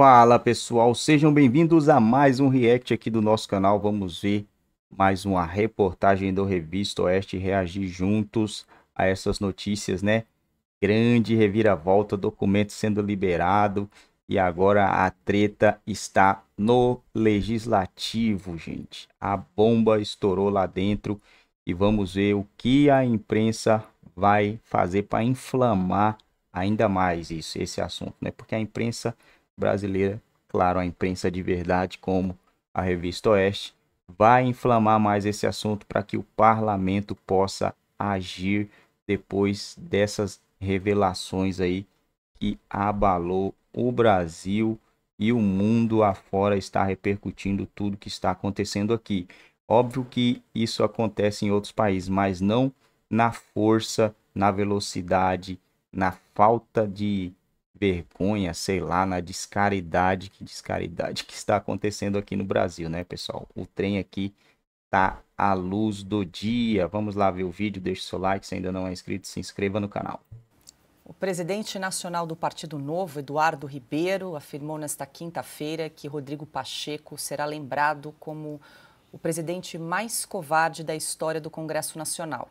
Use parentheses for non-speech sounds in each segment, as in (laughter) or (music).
Fala pessoal, sejam bem-vindos a mais um react aqui do nosso canal. Vamos ver mais uma reportagem do Revista Oeste reagir juntos a essas notícias, né? Grande reviravolta, documento sendo liberado e agora a treta está no legislativo, gente. A bomba estourou lá dentro e vamos ver o que a imprensa vai fazer para inflamar ainda mais isso, esse assunto, né? Porque a imprensa brasileira, claro, a imprensa de verdade, como a revista Oeste, vai inflamar mais esse assunto para que o parlamento possa agir depois dessas revelações aí que abalou o Brasil e o mundo afora está repercutindo tudo que está acontecendo aqui. Óbvio que isso acontece em outros países, mas não na força, na velocidade, na falta de vergonha, sei lá, na descaridade, que descaridade que está acontecendo aqui no Brasil, né, pessoal? O trem aqui tá à luz do dia. Vamos lá ver o vídeo, deixe seu like, se ainda não é inscrito, se inscreva no canal. O presidente nacional do Partido Novo, Eduardo Ribeiro, afirmou nesta quinta-feira que Rodrigo Pacheco será lembrado como o presidente mais covarde da história do Congresso Nacional.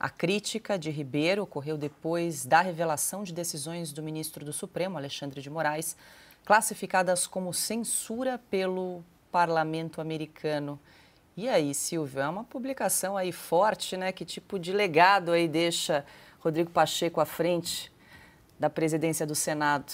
A crítica de Ribeiro ocorreu depois da revelação de decisões do ministro do Supremo, Alexandre de Moraes, classificadas como censura pelo parlamento americano. E aí, Silvio, é uma publicação aí forte, né? Que tipo de legado aí deixa Rodrigo Pacheco à frente da presidência do Senado?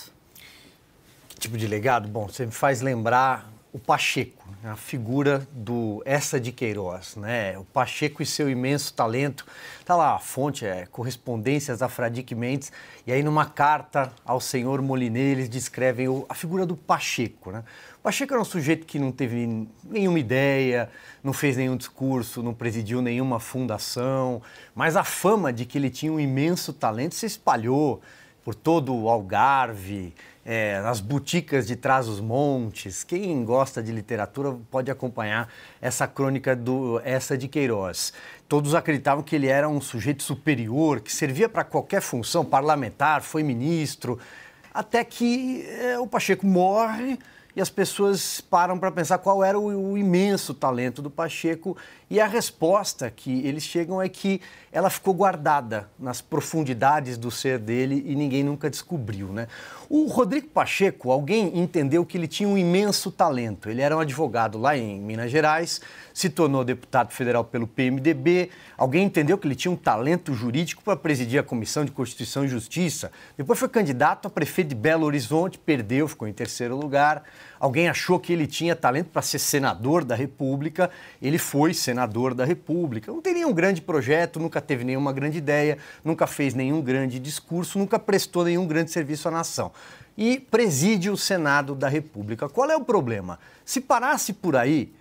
Que tipo de legado? Bom, você me faz lembrar o Pacheco a figura do Essa de Queiroz, né? O Pacheco e seu imenso talento. Tá lá, a fonte é Correspondências a Fradique Mendes. E aí, numa carta ao senhor Moliné eles descrevem o, a figura do Pacheco, né? O Pacheco era um sujeito que não teve nenhuma ideia, não fez nenhum discurso, não presidiu nenhuma fundação, mas a fama de que ele tinha um imenso talento se espalhou por todo o Algarve, é, nas boticas de Traz os montes. Quem gosta de literatura pode acompanhar essa crônica do essa de Queiroz. Todos acreditavam que ele era um sujeito superior, que servia para qualquer função parlamentar, foi ministro, até que é, o Pacheco morre e as pessoas param para pensar qual era o, o, imenso talento do Pacheco. E a resposta que eles chegam é que ela ficou guardada nas profundidades do ser dele e ninguém nunca descobriu. Né? O Rodrigo Pacheco, alguém entendeu que ele tinha um imenso talento. Ele era um advogado lá em Minas Gerais, se tornou deputado federal pelo PMDB. Alguém entendeu que ele tinha um talento jurídico para presidir a Comissão de Constituição e Justiça. Depois foi candidato a prefeito de Belo Horizonte, perdeu, ficou em terceiro lugar. Alguém achou que ele tinha talento para ser senador da República, ele foi senador da República. Não tem nenhum grande projeto, nunca teve nenhuma grande ideia, nunca fez nenhum grande discurso, nunca prestou nenhum grande serviço à nação e preside o Senado da República. Qual é o problema? Se parasse por aí,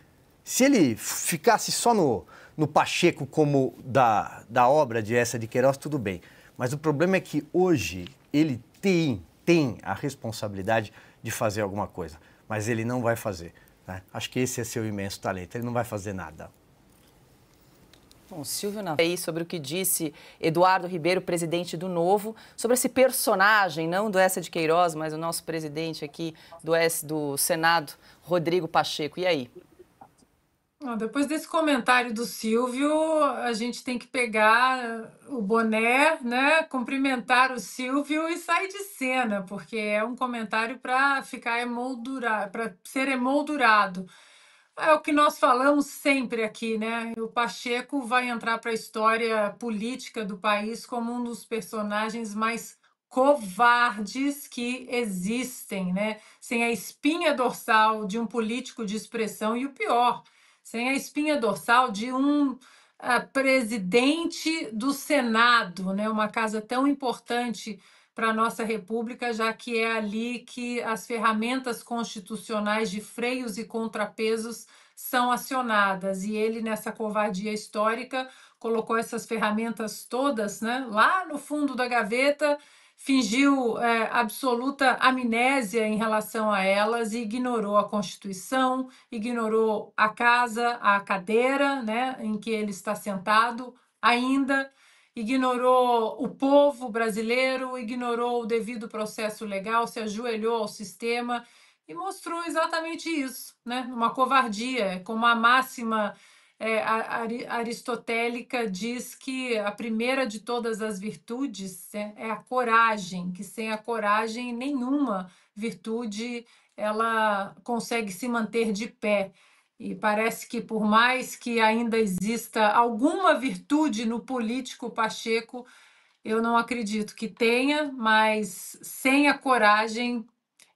se ele ficasse só no, no Pacheco como da, da obra de essa de Queiroz, tudo bem. Mas o problema é que hoje ele tem, tem a responsabilidade de fazer alguma coisa mas ele não vai fazer. Né? Acho que esse é seu imenso talento, ele não vai fazer nada. Bom, Silvio aí sobre o que disse Eduardo Ribeiro, presidente do Novo, sobre esse personagem, não do S. de Queiroz, mas o nosso presidente aqui do, S, do Senado, Rodrigo Pacheco. E aí? Depois desse comentário do Silvio, a gente tem que pegar o boné, né? Cumprimentar o Silvio e sair de cena, porque é um comentário para ficar emoldurado, para ser emoldurado. É o que nós falamos sempre aqui, né? O Pacheco vai entrar para a história política do país como um dos personagens mais covardes que existem, né? Sem a espinha dorsal de um político de expressão e o pior sem a espinha dorsal de um uh, presidente do Senado, né? uma casa tão importante para a nossa República, já que é ali que as ferramentas constitucionais de freios e contrapesos são acionadas. E ele, nessa covardia histórica, colocou essas ferramentas todas né, lá no fundo da gaveta fingiu é, absoluta amnésia em relação a elas e ignorou a Constituição, ignorou a casa, a cadeira né, em que ele está sentado ainda, ignorou o povo brasileiro, ignorou o devido processo legal, se ajoelhou ao sistema e mostrou exatamente isso, né? Uma covardia, com uma máxima é, a, a aristotélica diz que a primeira de todas as virtudes é, é a coragem, que sem a coragem nenhuma virtude ela consegue se manter de pé. E parece que, por mais que ainda exista alguma virtude no político Pacheco, eu não acredito que tenha, mas sem a coragem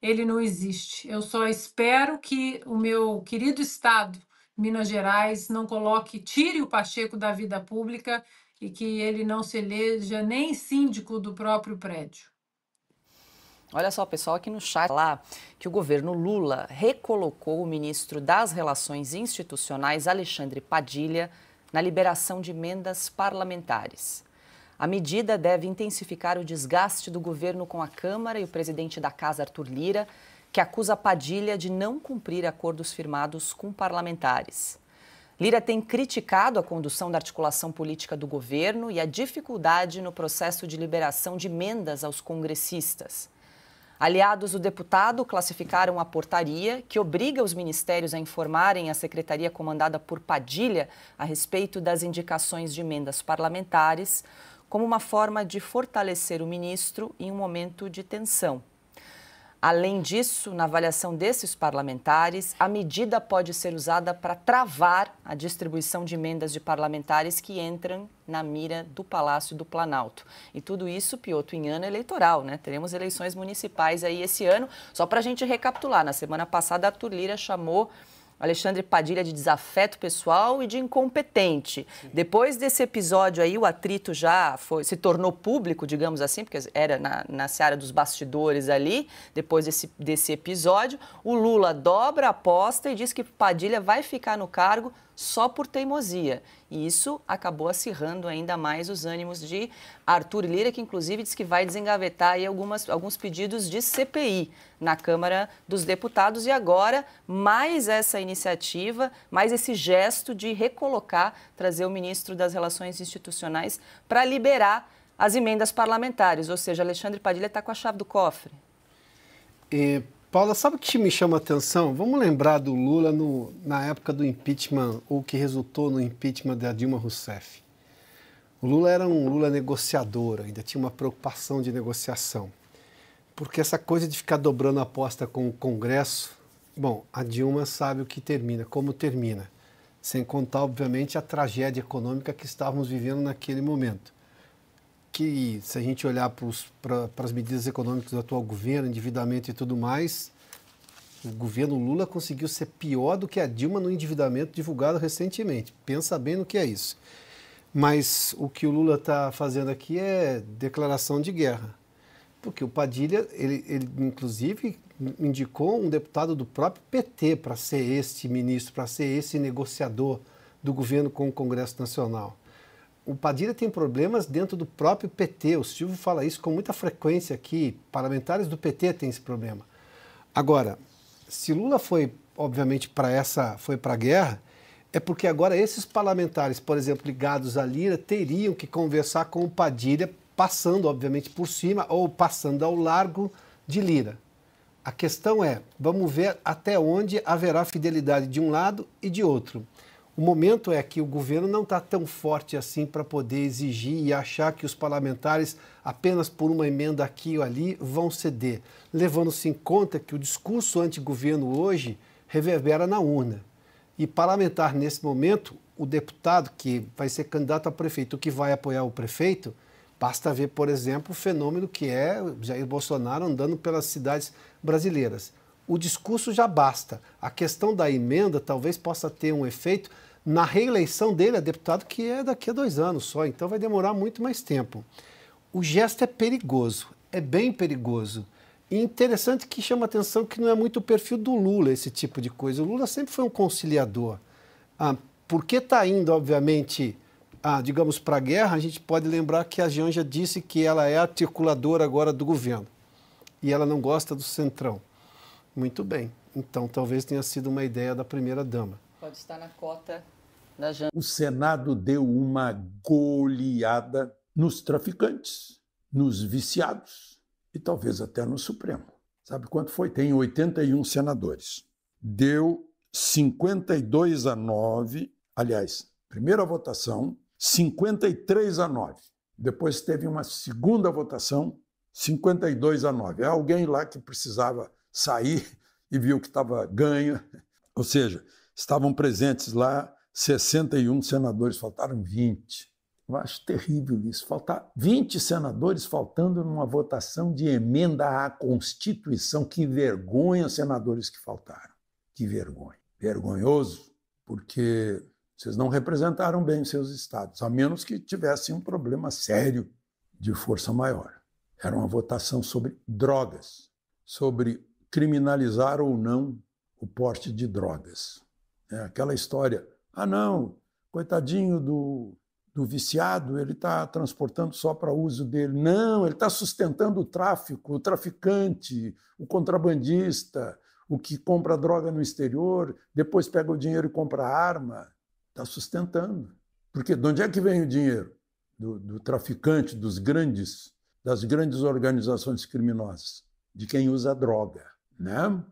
ele não existe. Eu só espero que o meu querido Estado Minas Gerais não coloque, tire o Pacheco da vida pública e que ele não se eleja nem síndico do próprio prédio. Olha só, pessoal, aqui no chat lá que o governo Lula recolocou o ministro das Relações Institucionais, Alexandre Padilha, na liberação de emendas parlamentares. A medida deve intensificar o desgaste do governo com a Câmara e o presidente da Casa, Arthur Lira, que acusa Padilha de não cumprir acordos firmados com parlamentares. Lira tem criticado a condução da articulação política do governo e a dificuldade no processo de liberação de emendas aos congressistas. Aliados do deputado classificaram a portaria que obriga os ministérios a informarem a secretaria comandada por Padilha a respeito das indicações de emendas parlamentares como uma forma de fortalecer o ministro em um momento de tensão. Além disso, na avaliação desses parlamentares, a medida pode ser usada para travar a distribuição de emendas de parlamentares que entram na mira do Palácio do Planalto. E tudo isso, Pioto, em ano eleitoral, né? Teremos eleições municipais aí esse ano. Só para a gente recapitular, na semana passada, a Turlira chamou Alexandre Padilha de desafeto pessoal e de incompetente. Sim. Depois desse episódio aí, o atrito já foi, se tornou público, digamos assim, porque era na, na seara dos bastidores ali. Depois desse, desse episódio, o Lula dobra a aposta e diz que Padilha vai ficar no cargo só por teimosia. E isso acabou acirrando ainda mais os ânimos de Arthur Lira, que inclusive diz que vai desengavetar aí algumas, alguns pedidos de CPI na Câmara dos Deputados. E agora, mais essa iniciativa, mais esse gesto de recolocar, trazer o ministro das Relações Institucionais para liberar as emendas parlamentares. Ou seja, Alexandre Padilha está com a chave do cofre. É, Paula, sabe o que me chama a atenção? Vamos lembrar do Lula no, na época do impeachment, ou que resultou no impeachment da Dilma Rousseff. O Lula era um Lula negociador, ainda tinha uma preocupação de negociação. Porque essa coisa de ficar dobrando a aposta com o Congresso, bom, a Dilma sabe o que termina, como termina. Sem contar, obviamente, a tragédia econômica que estávamos vivendo naquele momento que, se a gente olhar para as medidas econômicas do atual governo, endividamento e tudo mais, o governo Lula conseguiu ser pior do que a Dilma no endividamento divulgado recentemente. Pensa bem no que é isso. Mas o que o Lula está fazendo aqui é declaração de guerra. Porque o Padilha, ele, ele inclusive indicou um deputado do próprio PT para ser este ministro, para ser esse negociador do governo com o Congresso Nacional. O Padilha tem problemas dentro do próprio PT. O Silvio fala isso com muita frequência aqui. Parlamentares do PT têm esse problema. Agora, se Lula foi, obviamente, para essa, foi para a guerra, é porque agora esses parlamentares, por exemplo, ligados à Lira, teriam que conversar com o Padilha, passando, obviamente, por cima ou passando ao largo de Lira. A questão é, vamos ver até onde haverá fidelidade de um lado e de outro. O momento é que o governo não está tão forte assim para poder exigir e achar que os parlamentares, apenas por uma emenda aqui ou ali, vão ceder, levando-se em conta que o discurso anti-governo hoje reverbera na urna. E parlamentar, nesse momento, o deputado que vai ser candidato a prefeito, que vai apoiar o prefeito, basta ver, por exemplo, o fenômeno que é Jair Bolsonaro andando pelas cidades brasileiras. O discurso já basta. A questão da emenda talvez possa ter um efeito na reeleição dele a deputado, que é daqui a dois anos só, então vai demorar muito mais tempo. O gesto é perigoso, é bem perigoso. E interessante que chama atenção que não é muito o perfil do Lula esse tipo de coisa. O Lula sempre foi um conciliador. Ah, porque está indo, obviamente, ah, digamos, para a guerra, a gente pode lembrar que a Janja disse que ela é articuladora agora do governo e ela não gosta do centrão. Muito bem. Então, talvez tenha sido uma ideia da primeira-dama. Pode estar na cota da O Senado deu uma goleada nos traficantes, nos viciados e talvez até no Supremo. Sabe quanto foi? Tem 81 senadores. Deu 52 a 9, aliás, primeira votação, 53 a 9. Depois teve uma segunda votação, 52 a 9. É alguém lá que precisava sair (laughs) e viu que estava ganho. Ou seja, estavam presentes lá 61 senadores, faltaram 20. Eu acho terrível isso. Faltar 20 senadores faltando numa votação de emenda à Constituição. Que vergonha, senadores que faltaram. Que vergonha. Vergonhoso, porque vocês não representaram bem os seus estados, a menos que tivessem um problema sério de força maior. Era uma votação sobre drogas, sobre criminalizar ou não o porte de drogas. É aquela história ah, não, coitadinho do, do viciado, ele está transportando só para uso dele. Não, ele está sustentando o tráfico, o traficante, o contrabandista, o que compra droga no exterior, depois pega o dinheiro e compra arma. Está sustentando. Porque de onde é que vem o dinheiro? Do, do traficante, dos grandes, das grandes organizações criminosas, de quem usa droga. Né?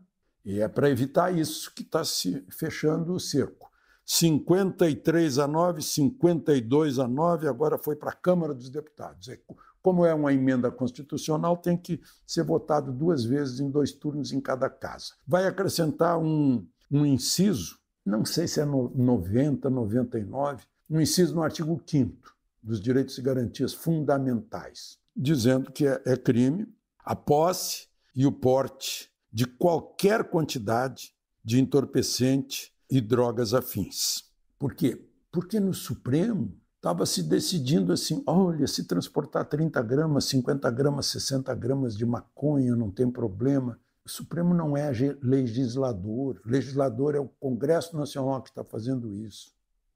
E é para evitar isso que está se fechando o cerco. 53 a 9, 52 a 9, agora foi para a Câmara dos Deputados. É, como é uma emenda constitucional, tem que ser votado duas vezes em dois turnos em cada casa. Vai acrescentar um, um inciso, não sei se é no 90, 99, um inciso no artigo 5 dos Direitos e Garantias Fundamentais, dizendo que é, é crime a posse e o porte de qualquer quantidade de entorpecente e drogas afins. Por quê? Porque no Supremo estava se decidindo assim: olha, se transportar 30 gramas, 50 gramas, 60 gramas de maconha não tem problema. O Supremo não é legislador, o legislador é o Congresso Nacional que está fazendo isso.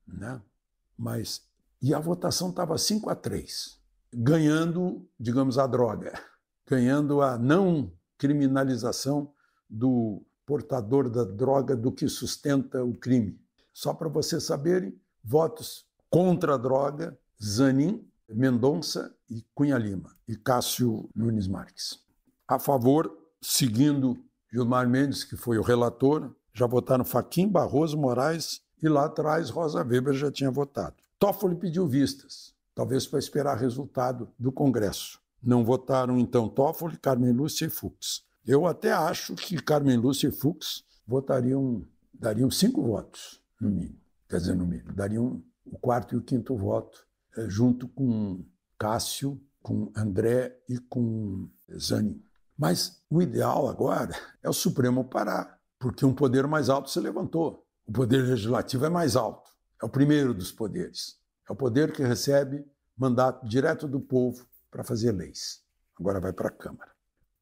Né? Mas, e a votação estava 5 a 3, ganhando, digamos, a droga, ganhando a não criminalização do portador da droga do que sustenta o crime. Só para vocês saberem, votos contra a droga, Zanin, Mendonça e Cunha Lima, e Cássio Nunes Marques. A favor, seguindo Gilmar Mendes, que foi o relator, já votaram Faquim, Barroso, Moraes e lá atrás Rosa Weber já tinha votado. Toffoli pediu vistas, talvez para esperar resultado do Congresso. Não votaram então Toffoli, Carmen Lúcia e Fux. Eu até acho que Carmen Lúcia e Fux votariam, dariam cinco votos, no mínimo. Quer dizer, no mínimo, dariam o quarto e o quinto voto, eh, junto com Cássio, com André e com Zanin. Mas o ideal agora (laughs) é o Supremo parar, porque um poder mais alto se levantou. O poder legislativo é mais alto, é o primeiro dos poderes. É o poder que recebe mandato direto do povo para fazer leis. Agora vai para a Câmara.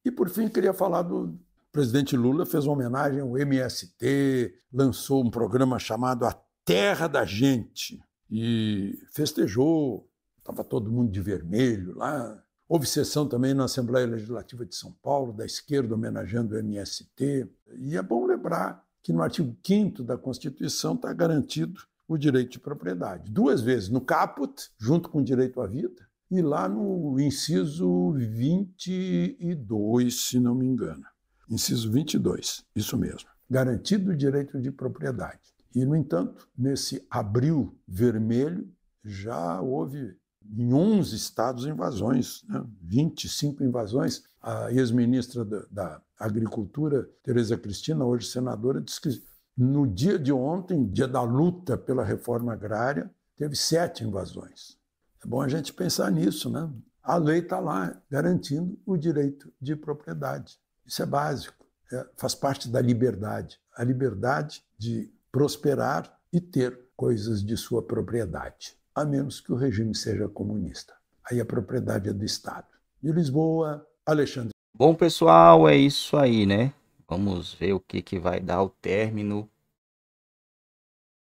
E, por fim, queria falar do presidente Lula, fez uma homenagem ao MST, lançou um programa chamado A Terra da Gente e festejou, estava todo mundo de vermelho lá. Houve sessão também na Assembleia Legislativa de São Paulo, da esquerda homenageando o MST. E é bom lembrar que no artigo 5 da Constituição está garantido o direito de propriedade. Duas vezes, no caput, junto com o direito à vida, e lá no inciso 22, se não me engano. Inciso 22, isso mesmo. Garantido o direito de propriedade. E, no entanto, nesse abril vermelho, já houve em 11 estados invasões, né? 25 invasões. A ex-ministra da, da Agricultura, Tereza Cristina, hoje senadora, disse que no dia de ontem, dia da luta pela reforma agrária, teve sete invasões. É bom a gente pensar nisso, né? A lei está lá garantindo o direito de propriedade. Isso é básico, é, faz parte da liberdade. A liberdade de prosperar e ter coisas de sua propriedade, a menos que o regime seja comunista. Aí a propriedade é do Estado. De Lisboa, Alexandre. Bom, pessoal, é isso aí, né? Vamos ver o que, que vai dar o término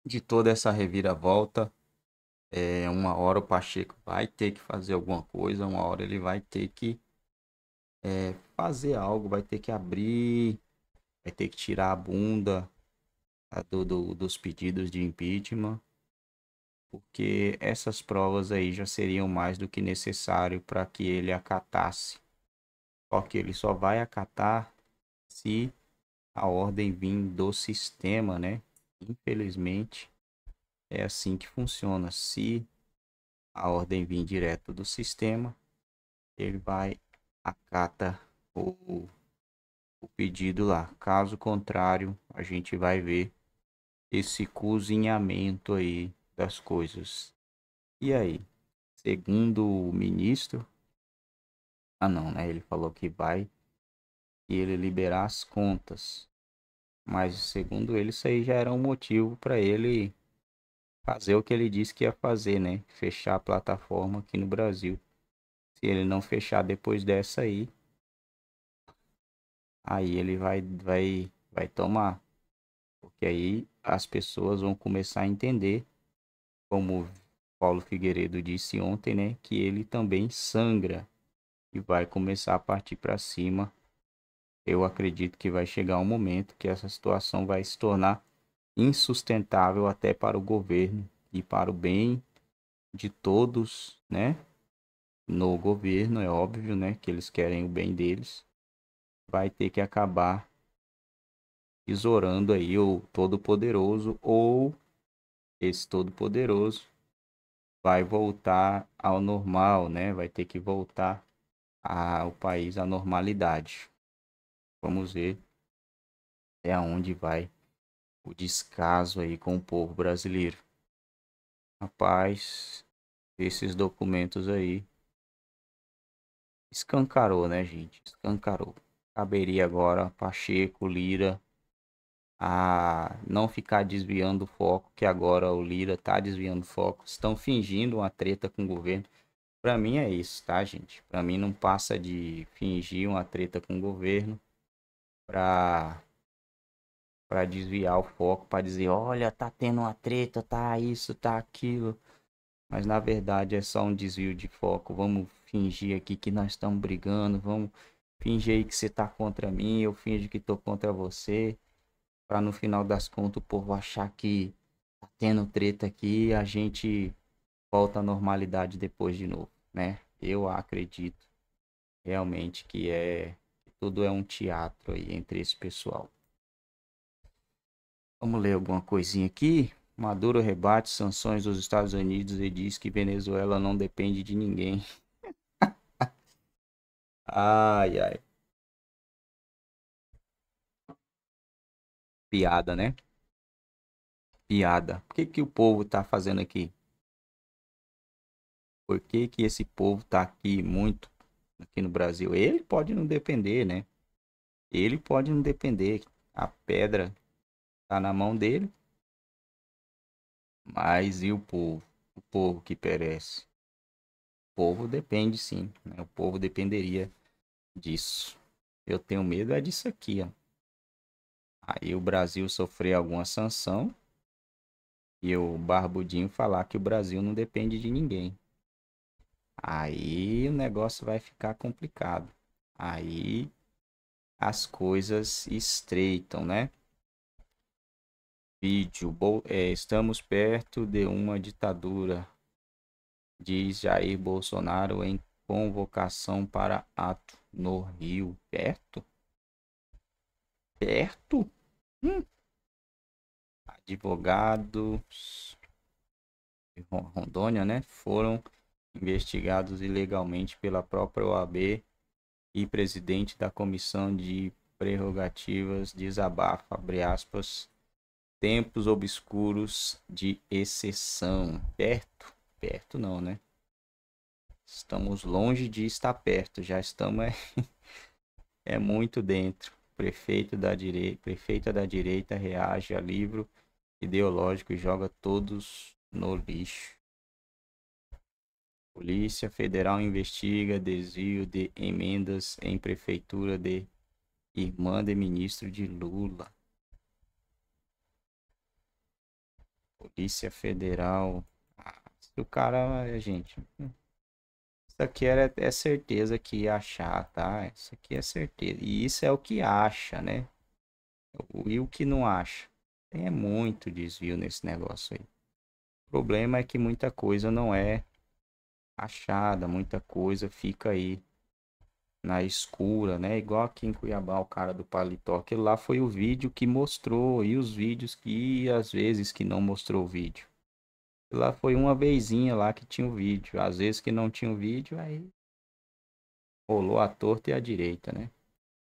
de toda essa reviravolta. É, uma hora o Pacheco vai ter que fazer alguma coisa, uma hora ele vai ter que é, fazer algo, vai ter que abrir, vai ter que tirar a bunda tá, do, do, dos pedidos de impeachment, porque essas provas aí já seriam mais do que necessário para que ele acatasse. Só que ele só vai acatar se a ordem vir do sistema, né? Infelizmente, é assim que funciona. Se a ordem vir direto do sistema, ele vai acata o, o pedido lá. Caso contrário, a gente vai ver esse cozinhamento aí das coisas. E aí, segundo o ministro, ah não, né? Ele falou que vai e ele liberar as contas. Mas segundo ele, isso aí já era um motivo para ele fazer o que ele disse que ia fazer, né? Fechar a plataforma aqui no Brasil. Se ele não fechar depois dessa aí, aí ele vai vai vai tomar. Porque aí as pessoas vão começar a entender como Paulo Figueiredo disse ontem, né, que ele também sangra e vai começar a partir para cima. Eu acredito que vai chegar um momento que essa situação vai se tornar insustentável até para o governo e para o bem de todos, né? No governo é óbvio, né, que eles querem o bem deles. Vai ter que acabar exorando aí o Todo-Poderoso ou esse Todo-Poderoso vai voltar ao normal, né? Vai ter que voltar ao país à normalidade. Vamos ver até onde vai o descaso aí com o povo brasileiro. Rapaz, esses documentos aí escancarou, né, gente? Escancarou. Caberia agora Pacheco, Lira, a não ficar desviando o foco, que agora o Lira tá desviando o foco. Estão fingindo uma treta com o governo. Para mim é isso, tá, gente? Para mim não passa de fingir uma treta com o governo para para desviar o foco, para dizer, olha, tá tendo uma treta, tá isso, tá aquilo. Mas na verdade é só um desvio de foco. Vamos fingir aqui que nós estamos brigando, vamos fingir aí que você tá contra mim, eu finge que tô contra você, para no final das contas o povo achar que tá tendo treta aqui, a gente volta à normalidade depois de novo, né? Eu acredito realmente que é tudo é um teatro aí entre esse pessoal. Vamos ler alguma coisinha aqui. Maduro rebate sanções dos Estados Unidos e diz que Venezuela não depende de ninguém. (laughs) ai, ai. Piada, né? Piada. O que, que o povo tá fazendo aqui? Por que, que esse povo tá aqui muito aqui no Brasil? Ele pode não depender, né? Ele pode não depender. A pedra tá na mão dele. Mas e o povo? O povo que perece? O povo depende sim, né? O povo dependeria disso. Eu tenho medo é disso aqui, ó. Aí o Brasil sofrer alguma sanção e o Barbudinho falar que o Brasil não depende de ninguém. Aí o negócio vai ficar complicado. Aí as coisas estreitam, né? vídeo. É, estamos perto de uma ditadura, diz Jair Bolsonaro em convocação para ato no Rio. Perto? Perto? Hum. Advogados de Rondônia, né? Foram investigados ilegalmente pela própria OAB e presidente da comissão de prerrogativas desabafa, abre aspas, tempos obscuros de exceção. Perto? Perto não, né? Estamos longe de estar perto, já estamos é, (laughs) é muito dentro. Prefeito da direita, prefeita da direita reage a livro ideológico e joga todos no lixo. Polícia Federal investiga desvio de emendas em prefeitura de irmã de ministro de Lula. Polícia Federal. se o cara, gente. Isso aqui era, é, é certeza que ia achar, tá? Isso aqui é certeza. E isso é o que acha, né? E o que não acha. Tem muito desvio nesse negócio aí. O problema é que muita coisa não é achada, muita coisa fica aí na escura, né? Igual aqui em Cuiabá, o cara do paletó. Aquele lá foi o vídeo que mostrou e os vídeos que às vezes que não mostrou o vídeo. Lá foi uma vezinha lá que tinha o vídeo. Às vezes que não tinha o vídeo, aí rolou a torta e a direita, né?